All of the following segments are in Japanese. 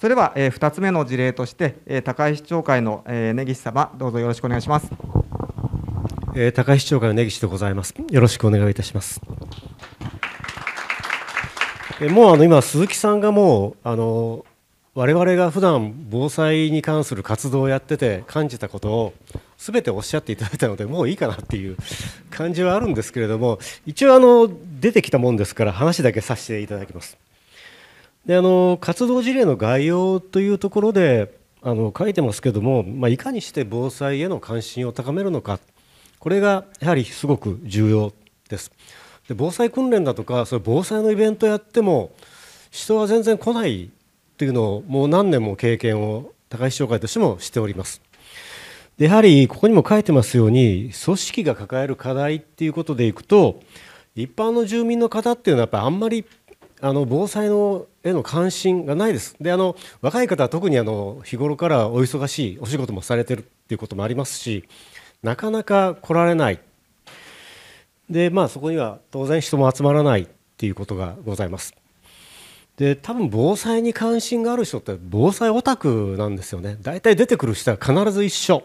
それでは、え2つ目の事例として、え高井市長会の、え根岸様、どうぞよろしくお願いします。え高井市長会の根岸でございます。よろしくお願いいたします。えもうあの今、鈴木さんがもう、あの我々が普段防災に関する活動をやってて感じたことをすべておっしゃっていただいたのでもういいかなっていう感じはあるんですけれども一応あの出てきたもんですから話だけさせていただきます。であの活動事例の概要というところであの書いてますけども、まあ、いかにして防災への関心を高めるのかこれがやはりすごく重要ですで防災訓練だとかそれ防災のイベントやっても人は全然来ないていうのをもう何年も経験を高橋商会としてもしておりますでやはりここにも書いてますように組織が抱える課題っていうことでいくと一般の住民の方っていうのはやっぱりあんまりあの防災のへの関心がないです。であの若い方は特にあの日頃からお忙しいお仕事もされてるっていうこともありますしなかなか来られないでまあそこには当然人も集まらないっていうことがございます。で多分防災に関心がある人って防災オタクなんですよね大体出てくる人は必ず一緒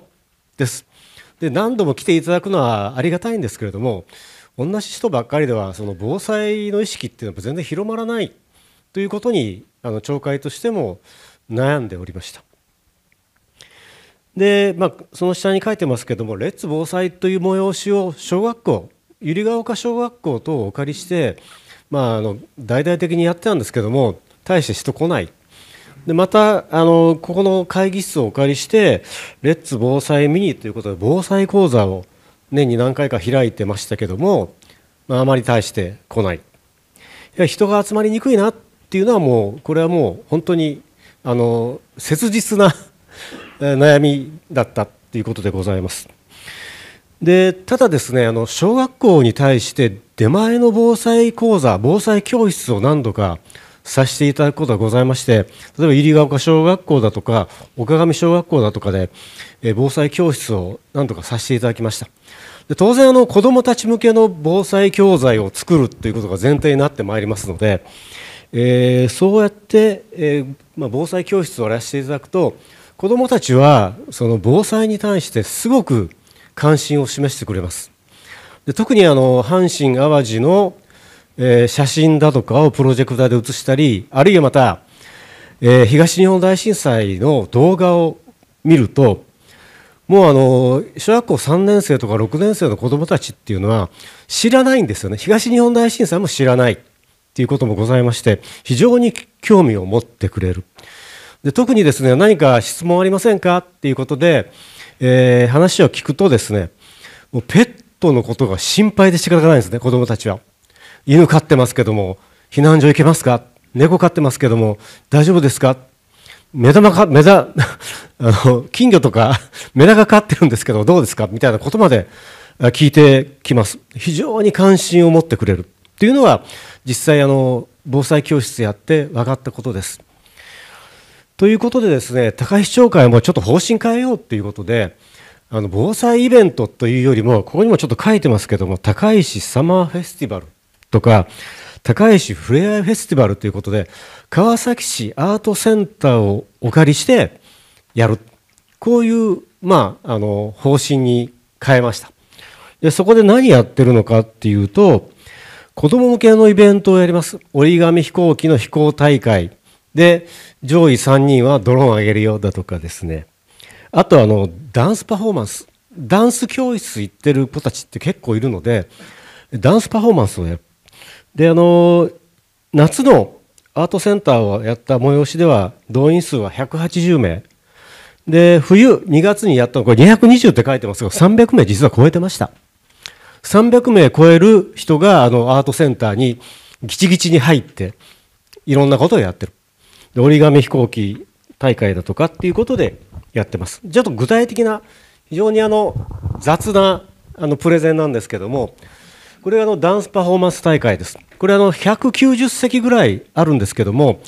ですで何度も来ていただくのはありがたいんですけれども同じ人ばっかりではその防災の意識っていうのは全然広まらないということにあの町会としても悩んでおりました。で、まあ、その下に書いてますけども「レッツ防災」という催しを小学校百合ヶ丘小学校等をお借りして、まあ、あの大々的にやってたんですけども大して人来ないでまたあのここの会議室をお借りして「レッツ防災ミニ」ということで防災講座を年に何回か開いてましたけども、まあ、あまり対して来ないいや人が集まりにくいなっていうのはもうこれはもう本当にあの切実な悩みだったっていうことでございます。でただですねあの小学校に対して出前の防災講座防災教室を何度かさせていただくことがございまして例えば入ヶ丘小学校だとか岡上小学校だとかで、え防災教室をなんとかさせていただきましたで当然あの子どもたち向けの防災教材を作るということが前提になってまいりますので、えー、そうやって、えー、まあ、防災教室をやらせていただくと子どもたちはその防災に対してすごく関心を示してくれます。で特にあの阪神・淡路のえー、写真だとかをプロジェクターで写したりあるいはまた、えー、東日本大震災の動画を見るともうあの小学校3年生とか6年生の子どもたちっていうのは知らないんですよね東日本大震災も知らないっていうこともございまして非常に興味を持ってくれるで特にですね何か質問ありませんかっていうことで、えー、話を聞くとですねもうペットのことが心配で仕方がないんですね子どもたちは。犬飼ってますけども、避難所行けますか猫飼ってますけども、大丈夫ですか目玉か、目だ、あの、金魚とか、メダカ飼ってるんですけど、どうですかみたいなことまで聞いてきます。非常に関心を持ってくれる。っていうのは、実際、あの、防災教室やって分かったことです。ということでですね、高市町会もちょっと方針変えようっていうことで、あの防災イベントというよりも、ここにもちょっと書いてますけども、高石サマーフェスティバルとか、高石ふれあいフェスティバルということで、川崎市アートセンターをお借りしてやる。こういう、まあ、あの、方針に変えました。で、そこで何やってるのかっていうと、子供向けのイベントをやります。折り紙飛行機の飛行大会。で、上位3人はドローンをあげるよだとかですね。あと、あの、ダンスパフォーマンス。ダンス教室行ってる子たちって結構いるので、ダンスパフォーマンスをやであの夏のアートセンターをやった催しでは動員数は180名で冬2月にやったのこれ220って書いてますが300名実は超えてました300名超える人があのアートセンターにギチギチに入っていろんなことをやってる折り紙飛行機大会だとかっていうことでやってますちょっと具体的な非常にあの雑なあのプレゼンなんですけどもこれあのダンスパフォーマンス大会です。これあの190席ぐらいあるんですけども、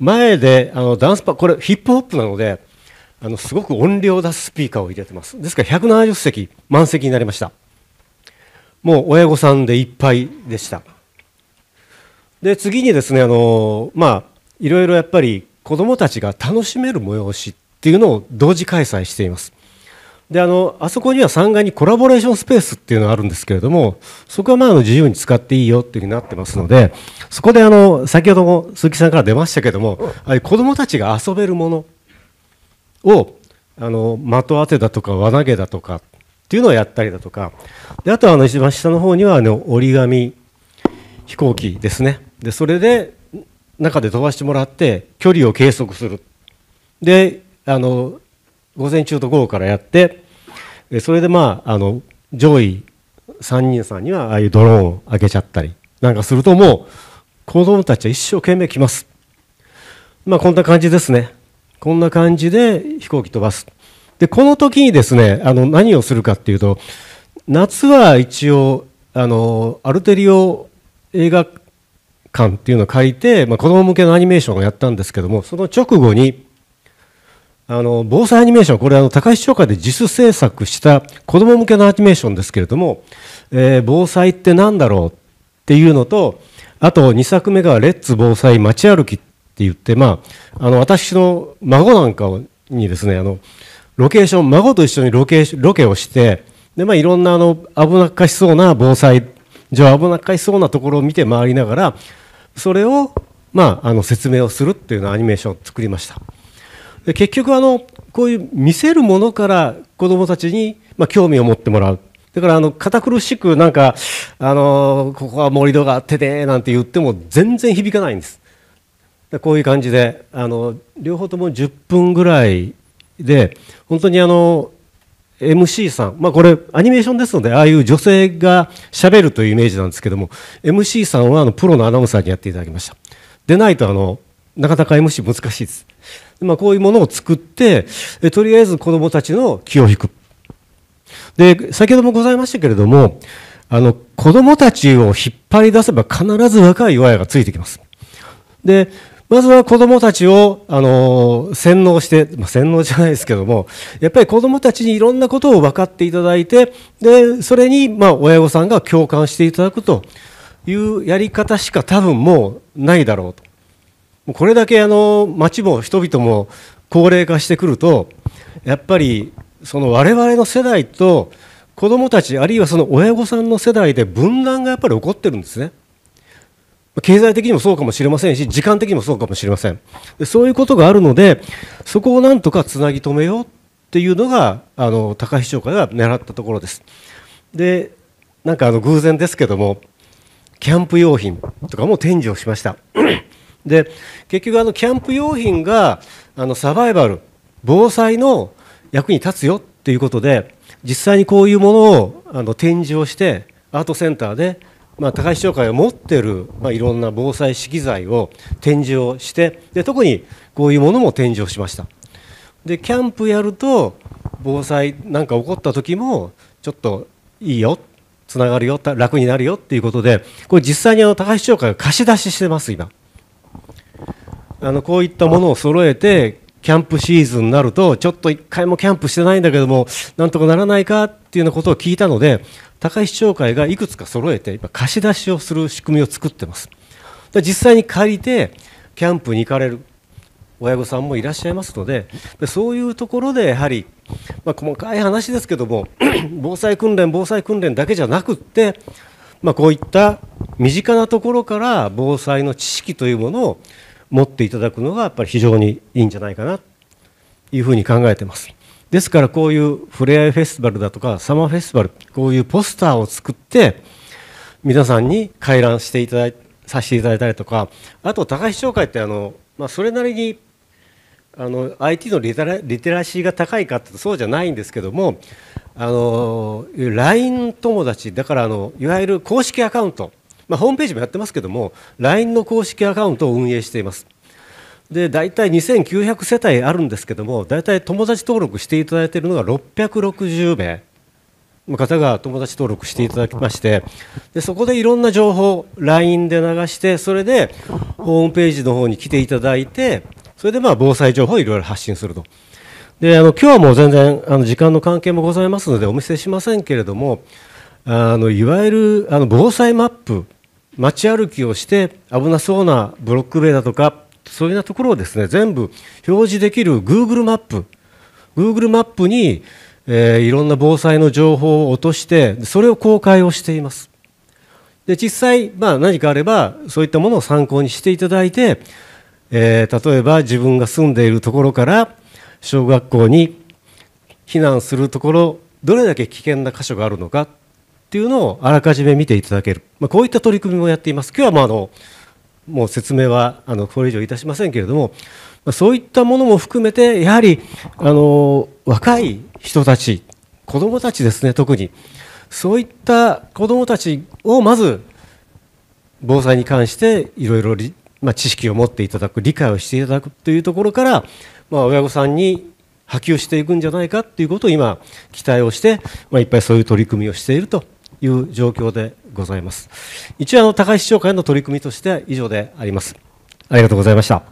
前であのダンスパこれヒップホップなので、あのすごく音量出すスピーカーを入れてます。ですから170席満席になりました。もう親御さんでいっぱいでした。で次にですねあのまあいろいろやっぱり子どもたちが楽しめる催しっていうのを同時開催しています。であのあそこには3階にコラボレーションスペースっていうのがあるんですけれどもそこはまああの自由に使っていいよっていうふうになってますのでそこであの先ほども鈴木さんから出ましたけどもあ子どもたちが遊べるものをあの的当てだとか輪投げだとかっていうのをやったりだとかであとはあの一番下の方にはあの折り紙飛行機ですねでそれで中で飛ばしてもらって距離を計測するであの午前中と午後からやってそれでまああの上位3人さんにはああいうドローンを上げちゃったりなんかするともう子どもたちは一生懸命来ます。まあ、こんな感じですね。こんな感じで飛行機飛ばす。で、この時にですね、あの何をするかっていうと、夏は一応、あのアルテリオ映画館っていうのを借りて、まあ、子ども向けのアニメーションをやったんですけども、その直後に、あの防災アニメーション、これあの、高橋商会で自主制作した子ども向けのアニメーションですけれども、えー、防災ってなんだろうっていうのと、あと2作目が、レッツ防災街歩きって言って、まあ、あの私の孫なんかにですねあの、ロケーション、孫と一緒にロケロケをして、でまあ、いろんなあの危なっかしそうな防災上、危なっかしそうなところを見て回りながら、それを、まあ、あの説明をするっていうのアニメーションを作りました。で結局あのこういう見せるものから子どもたちに、まあ、興味を持ってもらうだからあの堅苦しくなんか、あのここは盛り土があってねなんて言っても全然響かないんですこういう感じであの両方とも10分ぐらいで本当にあの MC さん、まあ、これアニメーションですのでああいう女性がしゃべるというイメージなんですけども MC さんはあのプロのアナウンサーにやっていただきましたでないとあのなかなか MC 難しいですまあ、こういうものを作って、えとりあえず子どもたちの気を引く。で、先ほどもございましたけれども、あの、子供たちを引っ張り出せば必ず若いいがついてきます。で、まずは子供たちを、あの、洗脳して、まあ、洗脳じゃないですけども、やっぱり子供たちにいろんなことを分かっていただいて、で、それに、まあ、親御さんが共感していただくというやり方しか多分もうないだろうと。これだけあの町も人々も高齢化してくるとやっぱりその我々の世代と子どもたちあるいはその親御さんの世代で分断がやっぱり起こってるんですね。経済的にもそうかもしれませんし時間的にもそうかもしれませんそういうことがあるのでそこをなんとかつなぎ止めようっていうのがあの高橋長官が狙ったところですでなんかあの偶然ですけどもキャンプ用品とかも展示をしましたで結局あのキャンプ用品があのサバイバル防災の役に立つよっていうことで実際にこういうものをあの展示をしてアートセンターで、まあ、高橋商会が持っている、まあ、いろんな防災資機材を展示をしてで特にこういうものも展示をしましたでキャンプやると防災なんか起こった時もちょっといいよつながるよ楽になるよっていうことでこれ実際にあの高橋商会が貸し出ししてます今。あのこういったものを揃えてキャンプシーズンになるとちょっと1回もキャンプしてないんだけどもなんとかならないかっていうようなことを聞いたので高市町会がいくつか揃えて今貸し出しをする仕組みを作ってますで実際に借りてキャンプに行かれる親御さんもいらっしゃいますのでそういうところでやはり、まあ、細かい話ですけども 防災訓練防災訓練だけじゃなくってまあ、こういった身近なところから防災の知識というものを持っていただくのがやっぱり非常にいいんじゃないかなというふうに考えてます。ですからこういうふれあいフェスティバルだとかサマーフェスティバルこういうポスターを作って皆さんに回覧していただいさせていただいたりとかあと高橋商会ってあの、まあ、それなりにあの IT のリテラリテラシーが高いかってそうじゃないんですけどもあの LINE 友達だからあのいわゆる公式アカウントまあ、ホームページもやってますけども LINE の公式アカウントを運営していますで大体2900世帯あるんですけども大体友達登録していただいているのが660名の方が友達登録していただきましてでそこでいろんな情報 LINE で流してそれでホームページの方に来ていただいてそれでまあ防災情報をいろいろ発信すると。であの今日はもう全然あの時間の関係もございますのでお見せしませんけれどもあのいわゆるあの防災マップ街歩きをして危なそうなブロック塀だとかそういうようなところをですね全部表示できる Google マップ Google マップに、えー、いろんな防災の情報を落としてそれを公開をしていますで実際、まあ、何かあればそういったものを参考にしていただいて、えー、例えば自分が住んでいるところから小学校に避難するところどれだけ危険な箇所があるのかっていうのをあらかじめ見ていただける、まあ、こういった取り組みもやっています。今日はまああのもう説明はあのこれ以上いたしませんけれども、まあ、そういったものも含めてやはりあの若い人たち子どもたちですね特にそういった子どもたちをまず防災に関していろいろまあ、知識を持っていただく理解をしていただくというところから、まあ、親御さんに波及していくんじゃないかということを今期待をして、まあ、いっぱいそういう取り組みをしているという状況でございます一応あの高橋市長会の取り組みとしては以上でありますありがとうございました